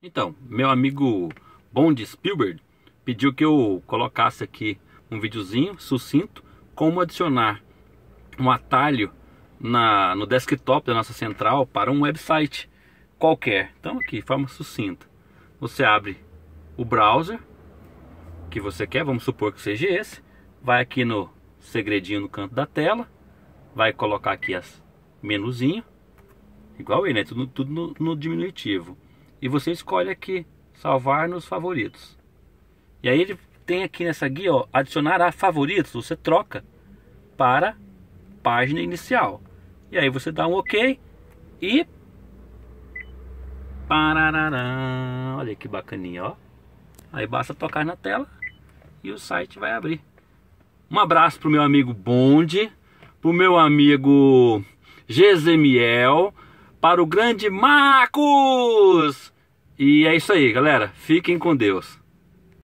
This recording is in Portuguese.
Então, meu amigo Bond Spielberg pediu que eu colocasse aqui um videozinho sucinto como adicionar um atalho na, no desktop da nossa central para um website qualquer. Então aqui, forma sucinta. Você abre o browser que você quer, vamos supor que seja esse. Vai aqui no segredinho no canto da tela, vai colocar aqui as menuzinho, igual ele, né? tudo, tudo no, no diminutivo e você escolhe aqui, salvar nos favoritos. E aí ele tem aqui nessa guia, ó, adicionar a favoritos, você troca para página inicial. E aí você dá um OK e Pararará. Olha que bacaninha, ó. Aí basta tocar na tela e o site vai abrir. Um abraço pro meu amigo Bonde, pro meu amigo Gesemiel, para o grande Marcos. E é isso aí, galera. Fiquem com Deus.